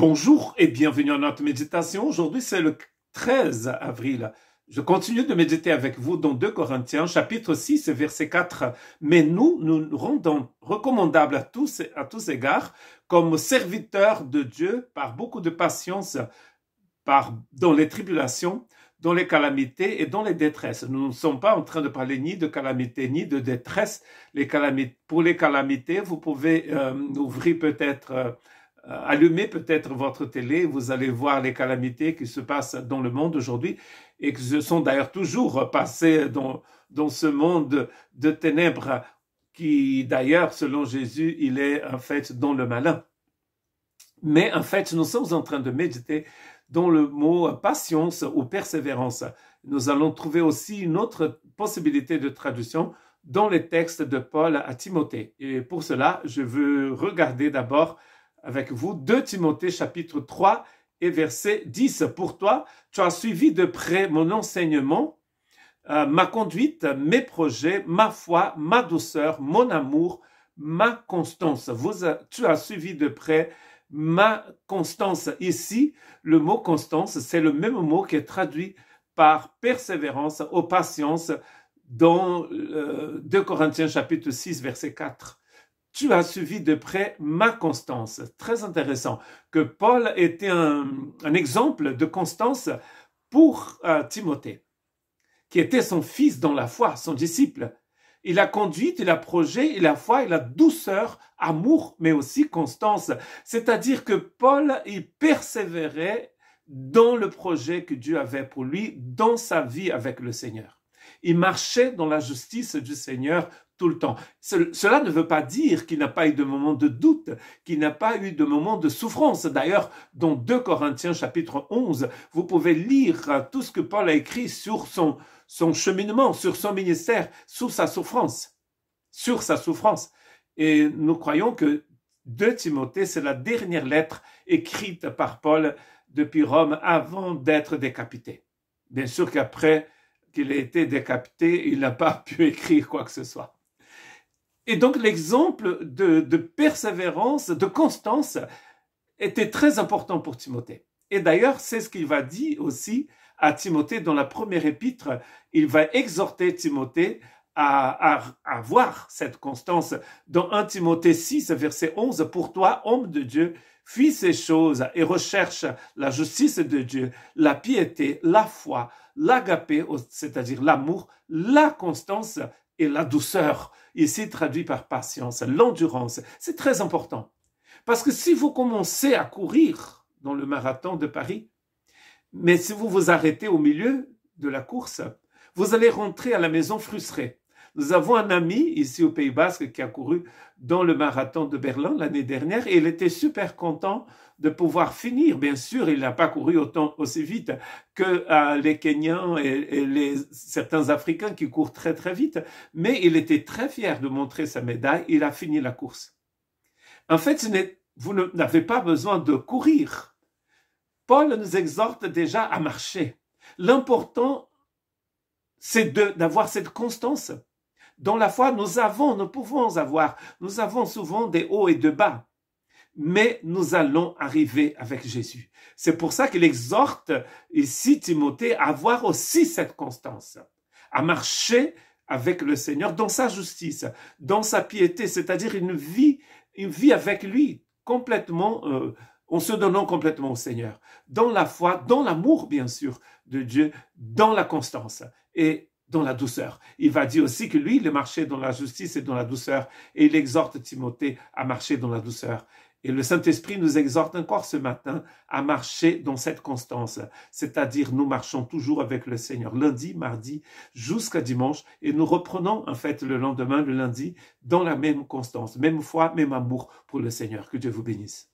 Bonjour et bienvenue à notre méditation. Aujourd'hui, c'est le 13 avril. Je continue de méditer avec vous dans 2 Corinthiens, chapitre 6, verset 4. Mais nous, nous rendons recommandables à tous, à tous égards comme serviteurs de Dieu par beaucoup de patience par, dans les tribulations, dans les calamités et dans les détresses. Nous ne sommes pas en train de parler ni de calamités ni de détresses. Les calamités, pour les calamités, vous pouvez euh, ouvrir peut-être... Euh, euh, allumez peut-être votre télé, vous allez voir les calamités qui se passent dans le monde aujourd'hui et qui se sont d'ailleurs toujours passées dans, dans ce monde de ténèbres qui d'ailleurs, selon Jésus, il est en fait dans le malin. Mais en fait, nous sommes en train de méditer dans le mot patience ou persévérance. Nous allons trouver aussi une autre possibilité de traduction dans les textes de Paul à Timothée. Et pour cela, je veux regarder d'abord avec vous 2 Timothée chapitre 3 et verset 10. Pour toi, tu as suivi de près mon enseignement, euh, ma conduite, mes projets, ma foi, ma douceur, mon amour, ma constance. tu as suivi de près ma constance. Ici, le mot constance, c'est le même mot qui est traduit par persévérance ou patience dans 2 euh, Corinthiens chapitre 6 verset 4 tu as suivi de près ma constance. Très intéressant que Paul était un, exemple de constance pour euh, Timothée, qui était son fils dans la foi, son disciple. Il a conduit, il a projeté, il a foi, il a douceur, amour, mais aussi constance. C'est-à-dire que Paul, il persévérait dans le projet que Dieu avait pour lui, dans sa vie avec le Seigneur. Il marchait dans la justice du Seigneur tout le temps. Cela ne veut pas dire qu'il n'a pas eu de moments de doute, qu'il n'a pas eu de moments de souffrance. D'ailleurs, dans 2 Corinthiens chapitre 11, vous pouvez lire tout ce que Paul a écrit sur son, cheminement, sur son ministère, sur sa souffrance. Sur sa souffrance. Et nous croyons que 2 Timothée, c'est la dernière lettre écrite par Paul depuis Rome avant d'être décapité. Bien sûr qu'après, qu'il ait été décapité, il n'a pas pu écrire quoi que ce soit. Et donc l'exemple de, persévérance, de constance, était très important pour Timothée. Et d'ailleurs, c'est ce qu'il va dire aussi à Timothée dans la première épître. Il va exhorter Timothée à, avoir cette constance. Dans 1 Timothée 6, verset 11, Pour toi, homme de Dieu, fuis ces choses et recherche la justice de Dieu, la piété, la foi, l'agapé, c'est-à-dire l'amour, la constance et la douceur. Ici traduit par patience, l'endurance. C'est très important. Parce que si vous commencez à courir dans le marathon de Paris, mais si vous vous arrêtez au milieu de la course, vous allez rentrer à la maison frustré. Nous avons un ami ici au Pays Basque qui a couru dans le marathon de Berlin l'année dernière et il était super content de pouvoir finir. Bien sûr, il n'a pas couru autant, aussi vite que euh, les Kenyans et, certains Africains qui courent très très vite, mais il était très fier de montrer sa médaille. Il a fini la course. En fait, vous n'avez pas besoin de courir. Paul nous exhorte déjà à marcher. L'important, c'est d'avoir cette constance dans la foi, nous avons, nous pouvons avoir, nous avons souvent des hauts et des bas. Mais nous allons arriver avec Jésus. C'est pour ça qu'il exhorte ici Timothée à avoir aussi cette constance, à marcher avec le Seigneur dans sa justice, dans sa piété, c'est-à-dire une vie, une vie avec lui, complètement euh, en se donnant complètement au Seigneur, dans la foi, dans l'amour bien sûr de Dieu, dans la constance. Et dans la douceur. Il va dire aussi que lui, il marché dans la justice et dans la douceur, et il exhorte Timothée à marcher dans la douceur. Et le Saint-Esprit nous exhorte encore ce matin à marcher dans cette constance, c'est-à-dire nous marchons toujours avec le Seigneur lundi, mardi, jusqu'à dimanche, et nous reprenons en fait le lendemain, le lundi, dans la même constance, même foi, même amour pour le Seigneur. Que Dieu vous bénisse.